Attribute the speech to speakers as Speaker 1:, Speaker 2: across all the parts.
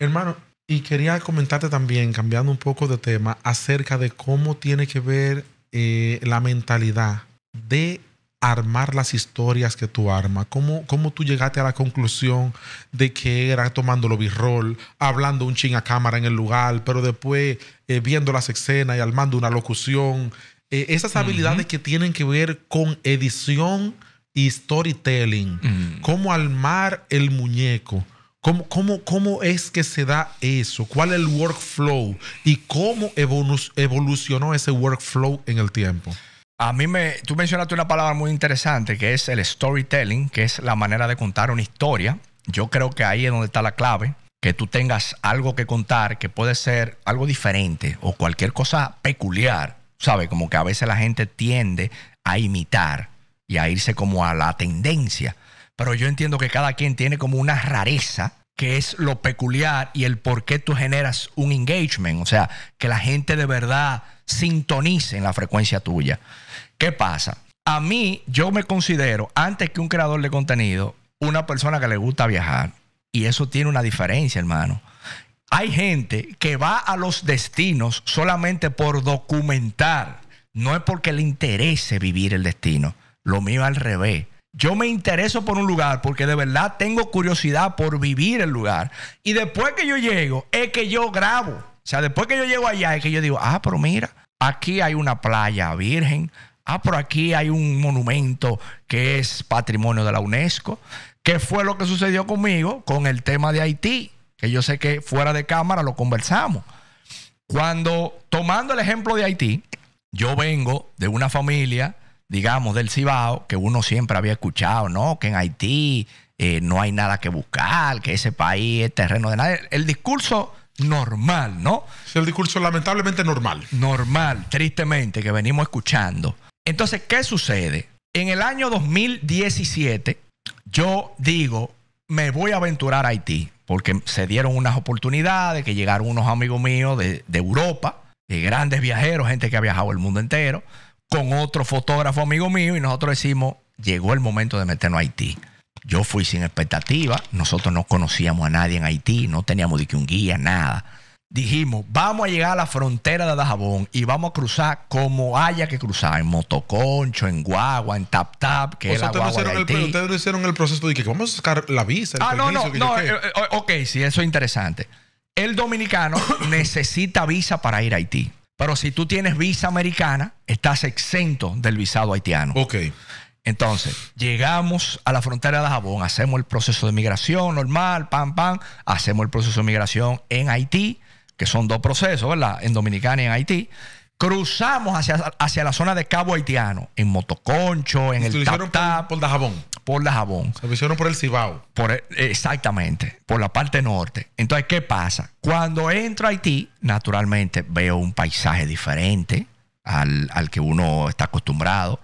Speaker 1: Hermano, y quería comentarte también, cambiando un poco de tema, acerca de cómo tiene que ver eh, la mentalidad de armar las historias que tú armas? ¿Cómo, ¿Cómo tú llegaste a la conclusión de que era tomando lo birrol, hablando un ching a cámara en el lugar, pero después eh, viendo las escenas y armando una locución? Eh, esas habilidades que tienen que ver con edición y storytelling. Mm. ¿Cómo armar el muñeco? ¿Cómo, es que se da eso? ¿Cuál es el workflow? ¿Y cómo evolucionó ese workflow en el tiempo? A mí me, tú mencionaste una palabra muy interesante que es el
Speaker 2: storytelling, que es la manera de contar una historia. Yo creo que ahí es donde está la clave, que tú tengas algo que contar que puede ser algo diferente o cualquier cosa peculiar, ¿sabes? Como que a veces la gente tiende a imitar y a irse como a la tendencia. Pero yo entiendo que cada quien tiene como una rareza que es lo peculiar y el por qué tú generas un engagement, o sea, que la gente de verdad sintonice en la frecuencia tuya. ¿Qué pasa? A mí yo me considero, antes que un creador de contenido, una persona que le gusta viajar. Y eso tiene una diferencia, hermano. Hay gente que va a los destinos solamente por documentar, no es porque le interese vivir el destino. Lo mío al revés. Yo me intereso por un lugar porque de verdad tengo curiosidad por vivir el lugar. Y después que yo llego, es que yo grabo. O sea, después que yo llego allá, es que yo digo, ah, pero mira, aquí hay una playa virgen. Ah, pero aquí hay un monumento que es patrimonio de la UNESCO. ¿Qué fue lo que sucedió conmigo con el tema de Haití? Que yo sé que fuera de cámara lo conversamos. Cuando, tomando el ejemplo de Haití, yo vengo de una familia digamos, del Cibao, que uno siempre había escuchado, ¿no? Que en Haití eh, no hay nada que buscar, que ese país es terreno de nadie. El discurso normal, ¿no? Es el discurso lamentablemente normal. Normal, tristemente, que venimos escuchando. Entonces, ¿qué sucede? En el año 2017, yo digo, me voy a aventurar a Haití, porque se dieron unas oportunidades, que llegaron unos amigos míos de, de Europa, de grandes viajeros, gente que ha viajado el mundo entero con otro fotógrafo amigo mío y nosotros decimos, llegó el momento de meternos a Haití. Yo fui sin expectativa, nosotros no conocíamos a nadie en Haití, no teníamos de que un guía, nada. Dijimos, vamos a llegar a la frontera de Dajabón y vamos a cruzar como haya que cruzar, en motoconcho, en guagua, en tap tap, que es era guagua de Haití.
Speaker 1: ustedes no hicieron el proceso de que vamos a sacar la visa. ah, no, no, no, eh, eh,
Speaker 2: ok, sí, eso es interesante. El dominicano necesita visa para ir a Haití. Pero si tú tienes visa americana, estás exento del visado haitiano. Ok. Entonces, llegamos a la frontera de Jabón, hacemos el proceso de migración normal, pam, pam, hacemos el proceso de migración en Haití, que son dos procesos, ¿verdad? En Dominicana y en Haití. Cruzamos hacia, hacia la zona de Cabo Haitiano, en Motoconcho, en el Tap, -tap por, por, jabón Por jabón Se hicieron por el Cibao. Por exactamente, por la parte norte. Entonces, ¿qué pasa? Cuando entro a Haití, naturalmente veo un paisaje diferente al, al que uno está acostumbrado.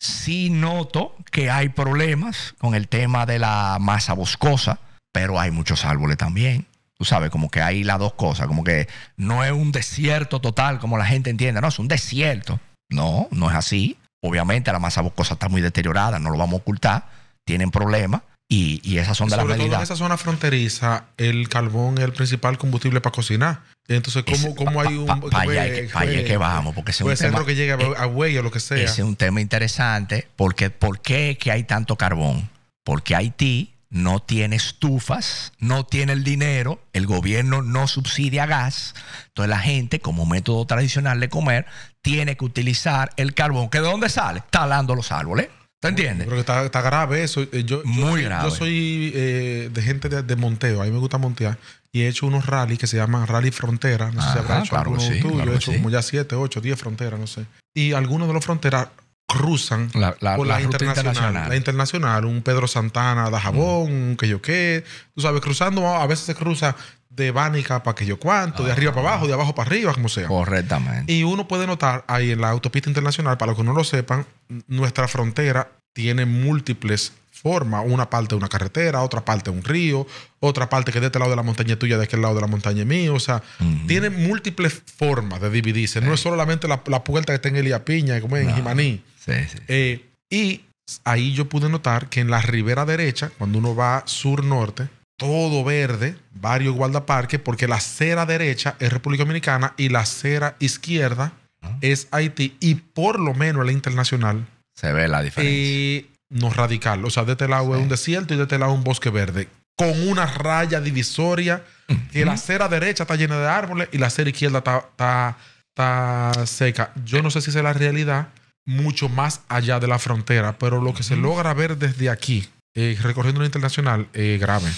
Speaker 2: Sí noto que hay problemas con el tema de la masa boscosa, pero hay muchos árboles también. Tú sabes, como que hay las dos cosas, como que no es un desierto total como la gente entiende, no, es un desierto. No, no es así. Obviamente la masa boscosa está muy deteriorada, no lo vamos a ocultar, tienen problemas y, esas son de la realidad. Sobre todo en esa
Speaker 1: zona fronteriza, el carbón es el principal combustible para cocinar. Entonces, ¿cómo, hay un...? Para que, vamos, porque es un tema... que llega a, e,
Speaker 2: o lo que sea. Ese es un tema interesante,
Speaker 1: porque ¿por qué que hay tanto
Speaker 2: carbón? Porque Haití no tiene estufas, no tiene el dinero, el gobierno no subsidia gas. Entonces la gente, como método tradicional de comer, tiene que utilizar el carbón. ¿Que de dónde sale? Talando los árboles.
Speaker 1: ¿Te entiendes? Porque está, grave eso. Eh, yo, Muy grave. Yo soy eh, de gente de, monteo. A mí me gusta montear. Y he hecho unos rallies que se llaman Rally Frontera. No sé si habrá hecho claro alguno sí, tuyo. he hecho como ya 7, 8, 10 fronteras, no sé. Y algunos de los fronteras cruzan la, por la, internacional, La internacional, un Pedro Santana da jabón, mm. que yo qué. Tú sabes, cruzando, a veces se cruza de Bánica para que yo cuánto, de arriba para abajo, de abajo para arriba, como sea. Correctamente. Y uno puede notar ahí en la autopista internacional, para los que no lo sepan, nuestra frontera tiene múltiples formas. Una parte de una carretera, otra parte de un río, otra parte que de este lado de la montaña tuya, de aquel lado de la montaña mía. mío. O sea, tiene múltiples formas de dividirse. No es solamente la, puerta que está en Elia Piña, como en Jimaní. Sí, sí. Eh, y ahí yo pude notar que en la ribera derecha, cuando uno va sur-norte, todo verde, varios guardaparques, porque la acera derecha es República Dominicana y la acera izquierda ah. es Haití. Y por lo menos la internacional se ve la diferencia. Y no radical. O sea, de este lado es un desierto y de este lado un bosque verde. Con una raya divisoria. Y que la acera derecha está llena de árboles y la acera izquierda está, seca. Yo no sé si es la realidad mucho más allá de la frontera, pero lo que se logra ver desde aquí, eh, recorriendo lo internacional, es grave.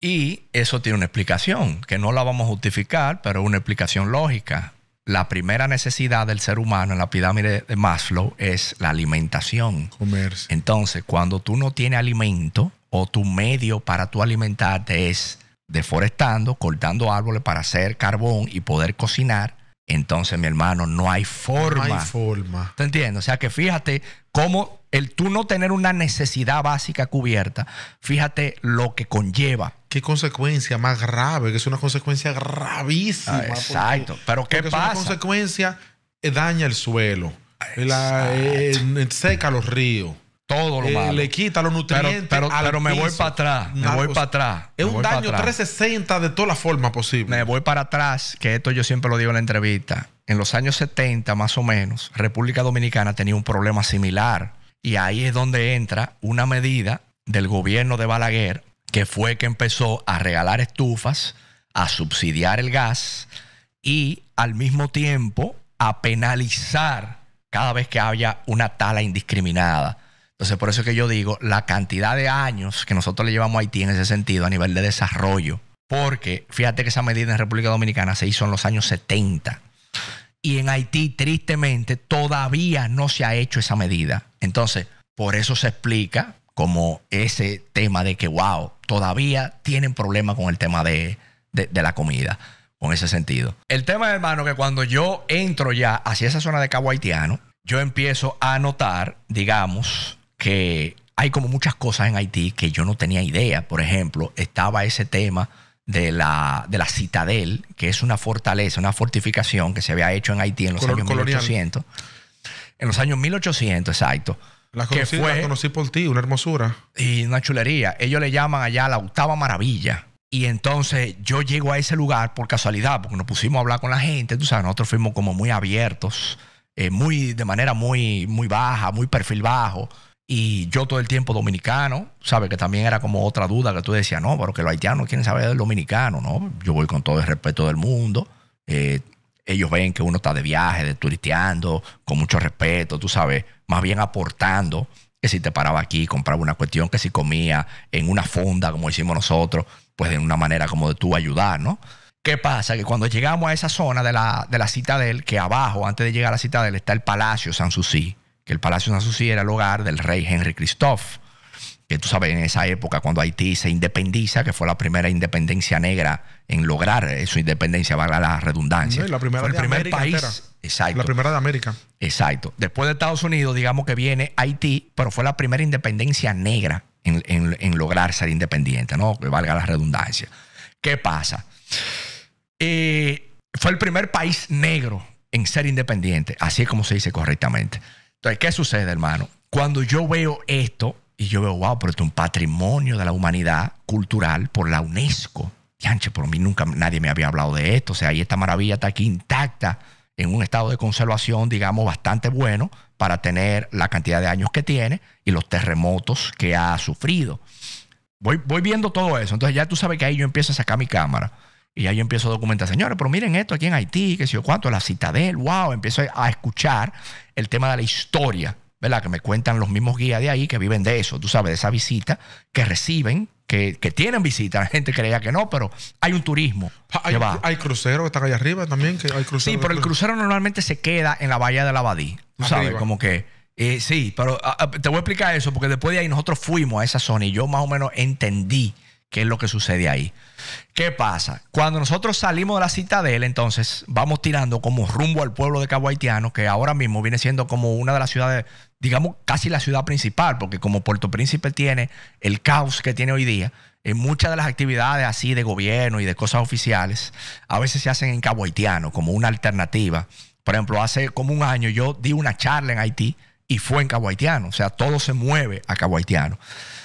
Speaker 1: Y eso tiene una explicación,
Speaker 2: que no la vamos a justificar, pero una explicación lógica la primera necesidad del ser humano en la pirámide de Maslow es la alimentación. Comercio. Entonces, cuando tú no tienes alimento o tu medio para tu alimentarte es deforestando, cortando árboles para hacer carbón y poder cocinar, entonces, mi hermano, no hay forma. No hay forma. ¿Te entiendes? O sea que fíjate cómo el tú no tener una necesidad
Speaker 1: básica cubierta, fíjate lo que conlleva qué consecuencia más grave, que es una consecuencia gravísima. Ah, exacto. Pero ¿qué pasa? Es una consecuencia eh, daña el suelo, ah, eh, eh, seca los ríos. Todo lo malo. Le quita los nutrientes. Pero, pero, pero me voy para atrás. Me voy para atrás. Es un daño 360 de todas las
Speaker 2: formas posibles. Me voy para atrás, que esto yo siempre lo digo en la entrevista. En los años 70, más o menos, República Dominicana tenía un problema similar. Y ahí es donde entra una medida del gobierno de Balaguer que fue que empezó a regalar estufas, a subsidiar el gas y al mismo tiempo a penalizar cada vez que haya una tala indiscriminada. Entonces, por eso es que yo digo, la cantidad de años que nosotros le llevamos a Haití en ese sentido a nivel de desarrollo, porque fíjate que esa medida en República Dominicana se hizo en los años 70 y en Haití tristemente todavía no se ha hecho esa medida. Entonces, por eso se explica como ese tema de que, wow, todavía tienen problemas con el tema de, la comida, con ese sentido. El tema, hermano, que cuando yo entro ya hacia esa zona de Cabo Haitiano, yo empiezo a notar, digamos, que hay como muchas cosas en Haití que yo no tenía idea. Por ejemplo, estaba ese tema de la, de la Citadel, que es una fortaleza, una fortificación que se había hecho en Haití en los años 1800. En los años 1800, exacto. La conocí, que
Speaker 1: conocí por ti, una hermosura.
Speaker 2: Y una chulería. Ellos le llaman allá la octava maravilla. Y entonces yo llego a ese lugar por casualidad, porque nos pusimos a hablar con la gente, tú sabes, nosotros fuimos como muy abiertos, eh, muy, de manera muy, muy baja, muy perfil bajo. Y yo todo el tiempo dominicano, ¿sabes? Que también era como otra duda que tú decías, no, pero que los haitianos quieren saber del dominicano, ¿no? Yo voy con todo el respeto del mundo. Eh, ellos ven que uno está de viaje, de turisteando, con mucho respeto, tú sabes, más bien aportando que si te paraba aquí, compraba una cuestión, que si comía en una funda, como hicimos nosotros, pues de una manera como de tú ayudar, ¿no? ¿Qué pasa? Que cuando llegamos a esa zona de la, de la Citadel, que abajo, antes de llegar a la Citadel, está el Palacio Sanssouci, que el Palacio Sanssouci era el hogar del rey Henry Christophe que tú sabes, en esa época cuando Haití se independiza, que fue la primera independencia negra en lograr su independencia, valga la redundancia. la primera el primer país. Exacto. La primera de América. Exacto. Después de Estados Unidos, digamos que viene Haití, pero fue la primera independencia negra en, lograr ser independiente, ¿no? Que valga la redundancia. ¿Qué pasa? Eh, fue el primer país negro en ser independiente, así es como se dice correctamente. Entonces, ¿qué sucede, hermano? Cuando yo veo esto, y yo veo, wow, pero esto es un patrimonio de la humanidad cultural por la UNESCO. Yanche, por mí nunca nadie me había hablado de esto. O sea, ahí esta maravilla está aquí intacta, en un estado de conservación, digamos, bastante bueno para tener la cantidad de años que tiene y los terremotos que ha sufrido. Voy, voy viendo todo eso. Entonces ya tú sabes que ahí yo empiezo a sacar mi cámara. Y ahí yo empiezo a documentar, señores, pero miren esto aquí en Haití, qué sé yo cuánto, la citadel, wow, empiezo a escuchar el tema de la historia ¿verdad? Que me cuentan los mismos guías de ahí que viven de eso, tú sabes, de esa visita que reciben, que, tienen visita. La gente creía que no, pero hay un turismo. Ah, hay, va. hay cruceros que están allá arriba también, que hay Sí, pero el crucero normalmente se queda en la bahía de la Abadí, tú sabes, como que... Eh, sí, pero ah, ah, te voy a explicar eso porque después de ahí nosotros fuimos a esa zona y yo más o menos entendí qué es lo que sucede ahí. ¿Qué pasa? Cuando nosotros salimos de la citadela, entonces vamos tirando como rumbo al pueblo de Cabo Haitiano, que ahora mismo viene siendo como una de las ciudades digamos, casi la ciudad principal, porque como Puerto Príncipe tiene el caos que tiene hoy día, en eh, muchas de las actividades así de gobierno y de cosas oficiales, a veces se hacen en Cabo Haitiano como una alternativa. Por ejemplo, hace como un año yo di una charla en Haití y fue en Cabo Haitiano, o sea, todo se mueve a Cabo Haitiano.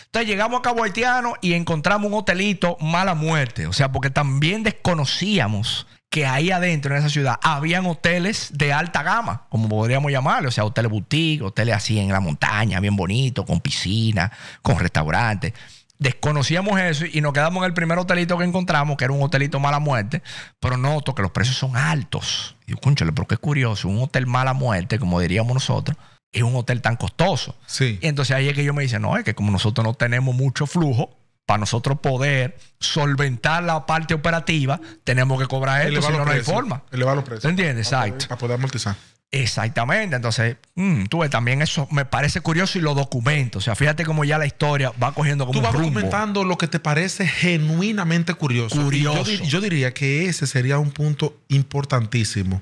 Speaker 2: Entonces llegamos a Cabo Haitiano y encontramos un hotelito mala muerte, o sea, porque también desconocíamos que ahí adentro, en esa ciudad, habían hoteles de alta gama, como podríamos llamarlo, o sea, hoteles boutique, hoteles así en la montaña, bien bonito, con piscina, con restaurantes. Desconocíamos eso y nos quedamos en el primer hotelito que encontramos, que era un hotelito mala muerte, pero noto que los precios son altos. Y yo, cónchale, pero qué curioso, un hotel mala muerte, como diríamos nosotros, es un hotel tan costoso. Sí. Y entonces ahí es que yo me dice, no, es que como nosotros no tenemos mucho flujo, para nosotros poder solventar la parte operativa, tenemos que cobrar esto, si no, no hay forma. Elevar los precios. ¿Entiendes? Exacto. para poder amortizar. Exactamente, entonces, mm, tú también eso me parece curioso y los documentos. O sea, fíjate cómo ya la historia
Speaker 1: va cogiendo como Tú vas documentando lo que te parece genuinamente curioso. Curioso. Yo, diría que ese sería un punto importantísimo,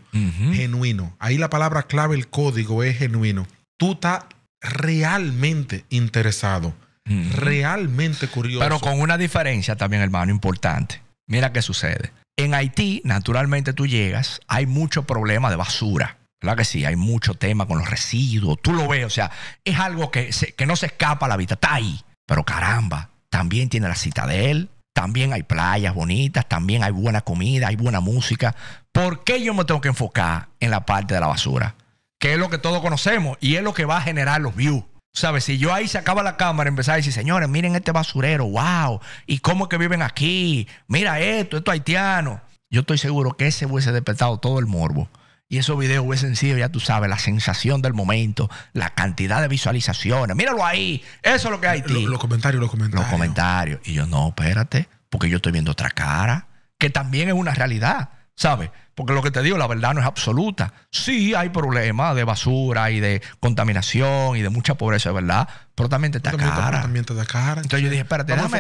Speaker 1: genuino. Ahí la palabra clave, el código es genuino. Tú estás realmente interesado. Realmente curioso. Pero con una diferencia también, hermano, importante. Mira qué sucede.
Speaker 2: En Haití, naturalmente tú llegas, hay mucho problema de basura. Claro que sí? Hay mucho tema con los residuos. Tú lo ves, o sea, es algo que, que no se escapa a la vista. Está ahí. Pero caramba, también tiene la citadel, también hay playas bonitas, también hay buena comida, hay buena música. ¿Por qué yo me tengo que enfocar en la parte de la basura? Que es lo que todos conocemos y es lo que va a generar los views. ¿Sabes? Si yo ahí sacaba la cámara y empezaba a decir, señores, miren este basurero, wow, y cómo es que viven aquí, mira esto, esto haitiano. Yo estoy seguro que ese hubiese despertado todo el morbo. Y esos videos hubiesen sido, ya tú sabes, la sensación del momento, la cantidad de visualizaciones. Míralo ahí, eso es lo que hay. Los comentarios, los comentarios. Los comentarios. Y yo, no, espérate, porque yo estoy viendo otra cara, que también es una realidad. ¿sabes? Porque lo que te digo, la verdad no es absoluta. Sí hay problemas de basura y de contaminación y de mucha pobreza, ¿verdad? Pero también te está cara.
Speaker 1: También te da cara.
Speaker 2: Entonces yo dije, espérate, déjame,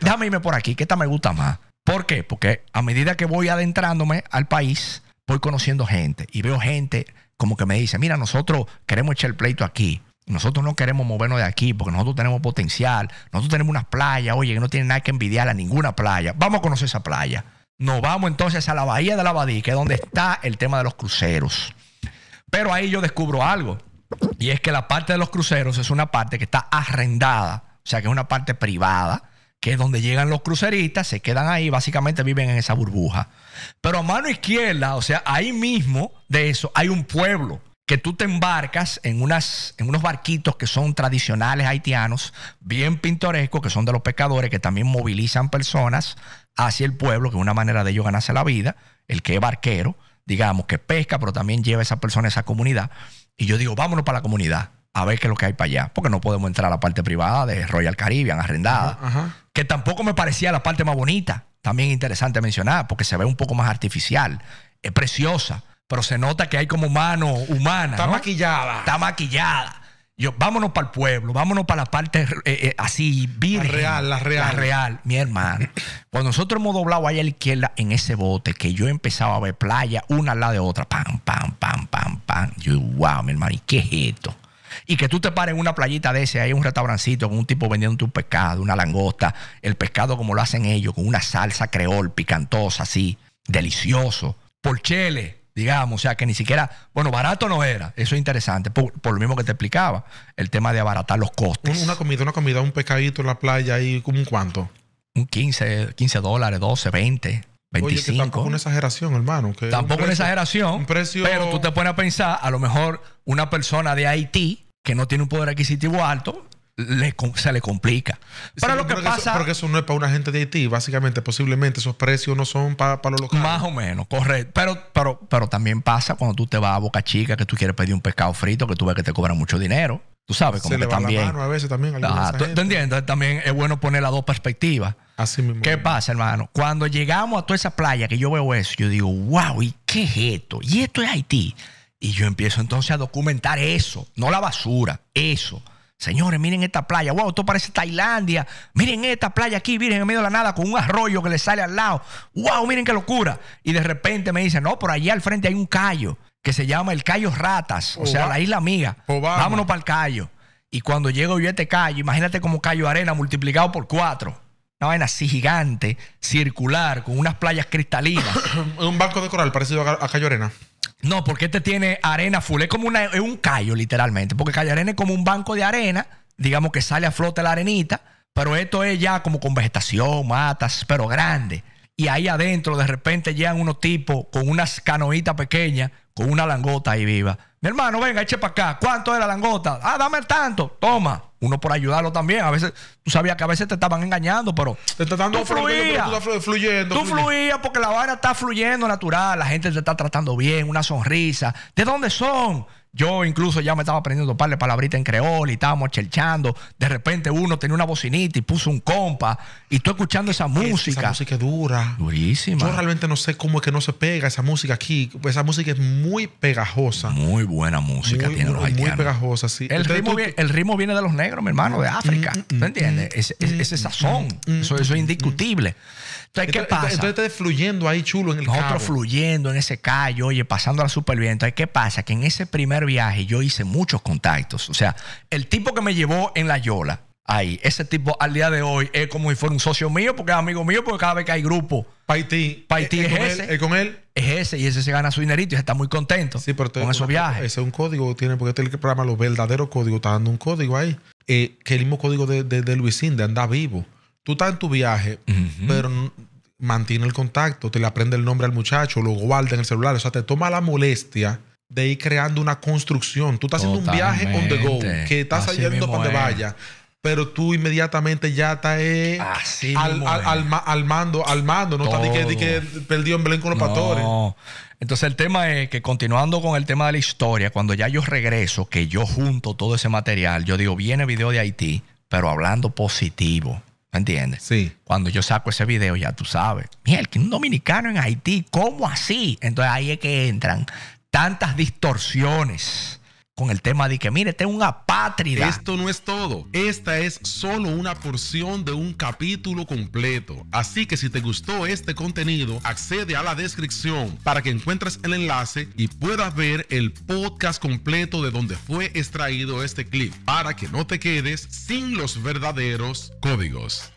Speaker 2: déjame, irme por aquí, que esta me gusta más. ¿Por qué? Porque a medida que voy adentrándome al país, voy conociendo gente y veo gente como que me dice, mira, nosotros queremos echar el pleito aquí. Nosotros no queremos movernos de aquí porque nosotros tenemos potencial. Nosotros tenemos unas playas, oye, que no tienen nada que envidiar a ninguna playa. Vamos a conocer esa playa nos vamos entonces a la bahía de la Abadí, que es donde está el tema de los cruceros. Pero ahí yo descubro algo, y es que la parte de los cruceros es una parte que está arrendada, o sea que es una parte privada, que es donde llegan los cruceristas, se quedan ahí, básicamente viven en esa burbuja. Pero a mano izquierda, o sea, ahí mismo de eso, hay un pueblo que tú te embarcas en, unas, en unos barquitos que son tradicionales haitianos, bien pintorescos, que son de los pescadores, que también movilizan personas hacia el pueblo, que es una manera de ellos ganarse la vida, el que es barquero, digamos, que pesca, pero también lleva a esa persona a esa comunidad. Y yo digo, vámonos para la comunidad, a ver qué es lo que hay para allá, porque no podemos entrar a la parte privada de Royal Caribbean, arrendada, que tampoco me parecía la parte más bonita, también interesante mencionar, porque se ve un poco más artificial, es preciosa, pero se nota que hay como mano humana. Está maquillada. Está maquillada. Yo, vámonos para el pueblo, vámonos para la parte eh, eh, así, virgen. La real, la real. La real, mi hermano. Cuando nosotros hemos doblado allá a la izquierda en ese bote, que yo empezaba a ver playa una al lado de otra, pam, pam, pam, pam, pam. Yo, wow, mi hermano, ¿y qué es esto? Y que tú te pares en una playita de ese, hay un restaurancito con un tipo vendiendo un pescado, una langosta, el pescado como lo hacen ellos, con una salsa creol, picantosa, así, delicioso. Por chele, digamos, o sea, que ni siquiera, bueno, barato no era, eso es interesante, por, lo mismo que te explicaba, el tema de abaratar los costes.
Speaker 1: Una comida, una comida, un pescadito en la playa y como un cuánto. Un 15, 15 dólares,
Speaker 2: 12, 20. 25. Oye, que tampoco una
Speaker 1: exageración, hermano. tampoco una exageración. precio... Pero tú te pones a pensar, a lo mejor una persona de Haití que no tiene un poder adquisitivo alto, se le complica.
Speaker 2: Pero lo que pasa. porque
Speaker 1: eso no es para una gente de Haití, básicamente, posiblemente esos precios no son para, los locales. Más o menos, correcto. Pero, pero, pero también pasa cuando tú te vas a Boca Chica, que tú quieres pedir un
Speaker 2: pescado frito, que tú ves que te cobran mucho dinero. Tú sabes cómo que también. La mano a veces también. ¿tú, entiendes? También es bueno poner las dos perspectivas. Así mismo. ¿Qué pasa, hermano? Cuando llegamos a toda esa playa que yo veo eso, yo digo, wow, ¿y qué es esto? Y esto es Haití. Y yo empiezo entonces a documentar eso, no la basura, eso. Señores, miren esta playa. Wow, esto parece Tailandia. Miren esta playa aquí, miren, en medio de la nada, con un arroyo que le sale al lado. Wow, miren qué locura. Y de repente me dicen, no, por allí al frente hay un callo que se llama el Cayo Ratas, o sea, la isla amiga. Vámonos para el callo. Y cuando llego yo a este callo, imagínate como Cayo Arena multiplicado por cuatro. Una vaina así gigante, circular, con unas playas cristalinas.
Speaker 1: un banco de coral
Speaker 2: parecido a Cayo Arena. No, porque este tiene arena full. Es como una, un callo, literalmente. Porque Calle Arena es como un banco de arena, digamos que sale a flote la arenita, pero esto es ya como con vegetación, matas, pero grande. Y ahí adentro de repente llegan unos tipos con unas canoitas pequeñas, con una langota ahí viva hermano, venga, eche para acá. ¿Cuánto era la langota? Ah, dame el tanto. Toma. Uno por ayudarlo también. A veces, tú sabías que a veces te estaban engañando, pero.
Speaker 1: Te está dando tú fluías. Tú fluyendo, fluyendo. Tú fluías porque la vaina
Speaker 2: está fluyendo natural. La gente te está tratando bien, una sonrisa. ¿De dónde son? Yo incluso ya me estaba aprendiendo un par de palabritas en creol y estábamos chelchando. De repente uno tenía una bocinita
Speaker 1: y puso un compa. Y estoy escuchando esa música. Esa música es dura.
Speaker 2: Durísima.
Speaker 1: Yo realmente no sé cómo es que no se pega esa música aquí. Esa música es muy pegajosa. Muy buena música tiene los haitianos. Muy pegajosa, sí. El, ritmo, viene, de los negros, mi hermano, de mm, África. ¿Me mm, mm, entiendes?
Speaker 2: ese, sazón. eso, es indiscutible. Entonces, ¿qué pasa? Entonces,
Speaker 1: estás fluyendo ahí chulo en el Nosotros
Speaker 2: fluyendo en ese callo, oye, pasando súper bien. Entonces, ¿qué pasa? Que en ese primer viaje yo hice muchos contactos. O sea, el tipo que me llevó en la Yola, ahí, ese tipo al día de hoy es como si fuera un socio mío, porque es amigo mío, porque cada vez que hay grupo. Paití. Paití es, ese. es
Speaker 1: con él. Es ese, y ese se gana su dinerito y está muy contento sí, pero con esos viaje. viajes. Ese es un código, tiene, porque tiene este que el programa, los verdaderos códigos, está dando un código ahí. Eh, que el mismo código de, de, de Luisín, de andar vivo tú estás en tu viaje, pero mantiene el contacto, te le aprende el nombre al muchacho, lo guarda en el celular, o sea, te toma la molestia de ir creando una construcción. Tú estás haciendo un viaje on the go, que estás saliendo yendo para donde vaya, pero tú inmediatamente ya estás eh, al, al, mando, al mando, no estás que, perdió en
Speaker 2: Belén con los no. pastores. Entonces el tema es que continuando con el tema de la historia, cuando ya yo regreso, que yo junto todo ese material, yo digo, viene video de Haití, pero hablando positivo. ¿Me entiendes? Sí. Cuando yo saco ese video, ya tú sabes. Miel, que un dominicano en Haití, ¿cómo así? Entonces ahí es que entran tantas distorsiones con el tema de que, mire, una patria. un
Speaker 1: Esto no es todo. Esta es solo una porción de un capítulo completo. Así que si te gustó este contenido, accede a la descripción para que encuentres el enlace y puedas ver el podcast completo de donde fue extraído este clip para que no te quedes sin los verdaderos códigos.